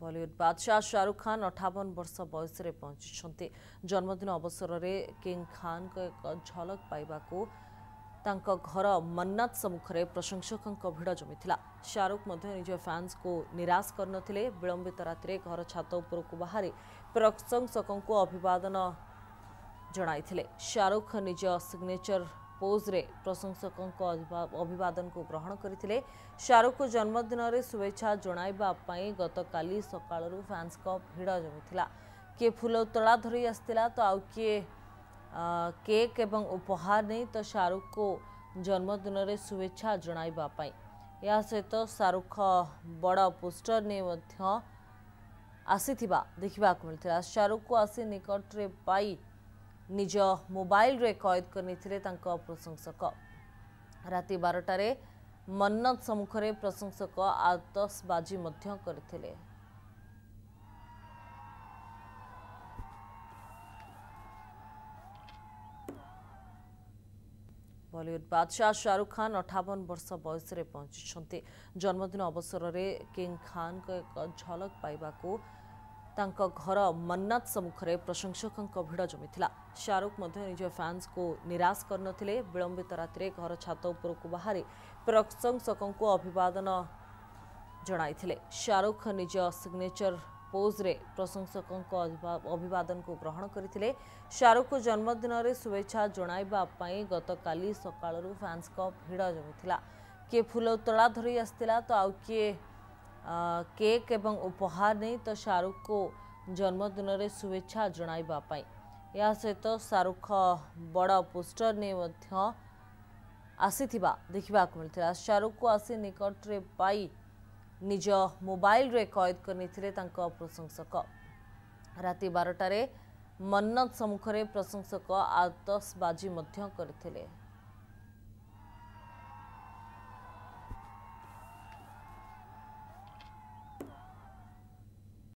बॉलीवुड बादशाह शाहरुख खान अठाउन वर्ष बयसे पहुँच जन्मदिन अवसर किंग खान को एक झलक पाएको घर मन्नाथ सम्मुखर प्रशंसकको भिड जमिला शाहरू निज को निराश गरिन विलंबित राति घर छ बाहे प्रशंसकको अभिवादन शाहरुख निज सिग्नेचर पोज्रे प्रशंसक अभिवादन को ग्रहण करते शाहरुख जन्मदिन में शुभेच्छा जनवाई गत का सका फैंस भिड़ जमी किए फूल तला धरी आसा तो आउ किए केक एवं उपहार नहीं तो शाहरुख को जन्मदिन में शुभेच्छा जनवाई या सहित तो शाहरुख बड़ पोस्टर ने मध्य आसी देखा मिलता शाहरुख को आसी निकट पाई ନିଜ ମୋବାଇଲରେ କଏଦ କରିନେଇଥିଲେ ତାଙ୍କ ପ୍ରଶଂସକ ରାତି ବାରଟାରେ ମନ୍ନତ ସମ୍ମୁଖରେ ପ୍ରଶଂସକ ଆତସବାଜି ମଧ୍ୟ କରିଥିଲେ ବଲିଉଡ୍ ବାଦଶାହ ଶାହରୁଖ ଖାନ୍ ଅଠାବନ ବର୍ଷ ବୟସରେ ପହଞ୍ଚିଛନ୍ତି ଜନ୍ମଦିନ ଅବସରରେ କିଙ୍ଗ ଖାନ୍ଙ୍କ ଏକ ଝଲକ ପାଇବାକୁ ତାଙ୍କ ଘର ମନ୍ନାଥ ସମ୍ମୁଖରେ ପ୍ରଶଂସକଙ୍କ ଭିଡ଼ ଜମିଥିଲା ଶାହରୁଖ ମଧ୍ୟ ନିଜ ଫ୍ୟାନ୍ସକୁ ନିରାଶ କରିନଥିଲେ ବିଳମ୍ବିତ ରାତିରେ ଘର ଛାତ ଉପରକୁ ବାହାରି ପ୍ରଶଂସକଙ୍କୁ ଅଭିବାଦନ ଜଣାଇଥିଲେ ଶାହରୁଖ ନିଜ ସିଗ୍ନେଚର ପୋଜ୍ରେ ପ୍ରଶଂସକଙ୍କ ଅଭିବାଦନକୁ ଗ୍ରହଣ କରିଥିଲେ ଶାହରୁଖ ଜନ୍ମଦିନରେ ଶୁଭେଚ୍ଛା ଜଣାଇବା ପାଇଁ ଗତକାଲି ସକାଳରୁ ଫ୍ୟାନ୍ସଙ୍କ ଭିଡ଼ ଜମିଥିଲା କିଏ ଫୁଲ ତୋଳା ଧରି ଆସିଥିଲା ତ ଆଉ କିଏ କେକ୍ ଏବଂ ଉପହାର ନେଇ ତ ଶାହରୁଖଙ୍କୁ ଜନ୍ମଦିନରେ ଶୁଭେଚ୍ଛା ଜଣାଇବା ପାଇଁ ଏହା ସହିତ ଶାହରୁଖ ବଡ଼ ପୋଷ୍ଟର ନେଇ ମଧ୍ୟ ଆସିଥିବା ଦେଖିବାକୁ ମିଳିଥିଲା ଶାହରୁଖକୁ ଆସି ନିକଟରେ ପାଇ ନିଜ ମୋବାଇଲରେ କଏଦ କରିନେଇଥିଲେ ତାଙ୍କ ପ୍ରଶଂସକ ରାତି ବାରଟାରେ ମନ୍ନତ ସମ୍ମୁଖରେ ପ୍ରଶଂସକ ଆତସବାଜି ମଧ୍ୟ କରିଥିଲେ